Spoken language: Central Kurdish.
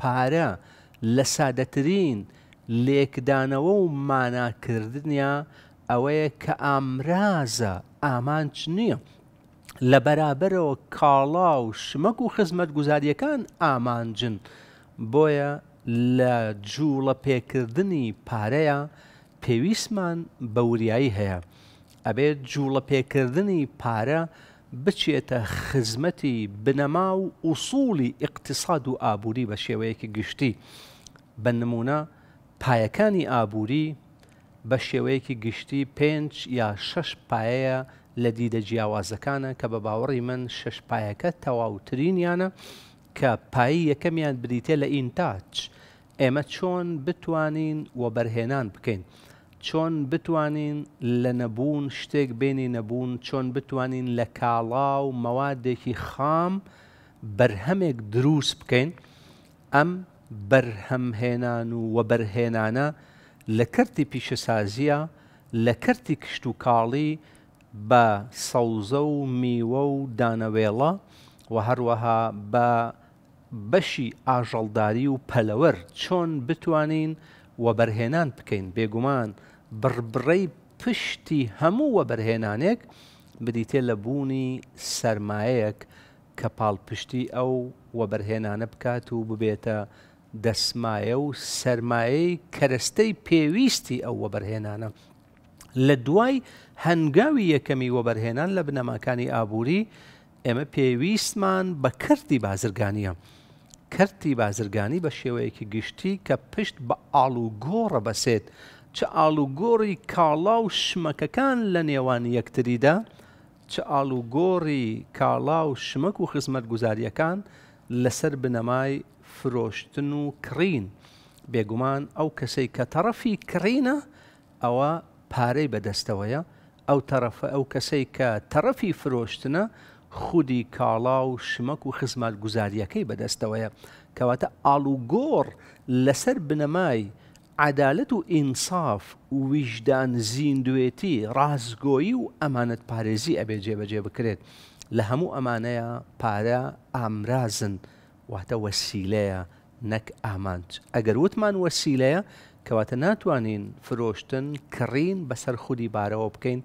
پارە لە سادەترین لێکدانەوە و ماناکردنیا ئەوەیە کە ئامرازە ئامانچ نییە لە بەرابەرەوە کاڵا و شمەک و خزمەت گوزاریەکان ئامانجن بۆیە لە جووڵە پێکردنی پارەیە پێویستمان بەوریایی هەیە ئەبێت جووڵە پێکردنی پارە بچێتە خزمەتی بنەما و ئووسڵی اقتصاد و ئابووری بە شێوەیەکی گشتی بە نمونە پایەکانی ئابووری بە شێوەیەکی گشتی پێنج یا شەش پایەیە لە دیدە جیاوازەکانە کە بە باوەڕی من شش پایەکە تەواوترینیانە کە پایی یەکەمیان بریتێ لە ئینتاج ئێمە چۆن بتوانین وە بەرهێنان بکەین. چۆن بتوانین لە نەبوون شتێک بینی نەبوون چۆن بتوانین لە کاڵا و مەوادێکی خام بەرهەمێک دروست بکەین ئەم بەرهەمهێنان و وەبەرهێنانە لە کەرتی پیشەسازیە لە کەرتی کشت و کاڵی بە سەوزە و میوە و دانەوێڵە و هەروەها بە بەشی ئاژەڵداری و پەلەوەەر چۆن بتوانین وەبەرهێنان بکەین بێگومان بربڕی پشتی هەموو وەبەرهێنانێک بدیتێ لە بوونی سرمایەک کە پاڵپشتی ئەو وەبەرهێنانە بکات و ببێتە دەسمایە و سرمایەی کەرەستەی پێویستی ئەو وەبەرهێنانە لە دوای هەنگاوی یەکەمی وەبەرهێنان لە بنەماکانی ئابووری ئێمە پێویستمان بە کردی بازرگانیە. کردی بازرگانی بە شێوەیەکی گشتی کە پشت بە ئاڵوگۆڕە بەسێت چ ئالوگۆڕی کاڵا و شمەکەکان لە نێوان یەکتریدا چ ئالوگۆڕی کاڵا و شمەک و خزمەت گوزاریەکان لەسەر بنەمای فرۆشتن و کڕین بێگومان ئەو کەسەی کە تەڕەفی کڕینە ئەوە پارەی بەدەستەوەیە ئەو تەرەفە ئەو کەسەی کە تەرەفی فرۆشتنە خودی کاڵا و شمەک و خزمەت گوزاریەکەی بەدەستەوەیە کەواتە ئالوگۆڕ لەسەر بنەمای عدالت و ئینساف و ویژدان زیندوێتی ڕازگۆیی و ئەمانەت پارێزی ئەبێ جێبەجێ بکرێت لە هەموو ئەمانەیە پارە ئامرازن واتە وەسیلەیە نەک ئامانج ئەگەر وتمان وەسیلەیە کەواتە ناتوانین فرۆشتن کڕین بەسەر خودی بارەوە بکەین.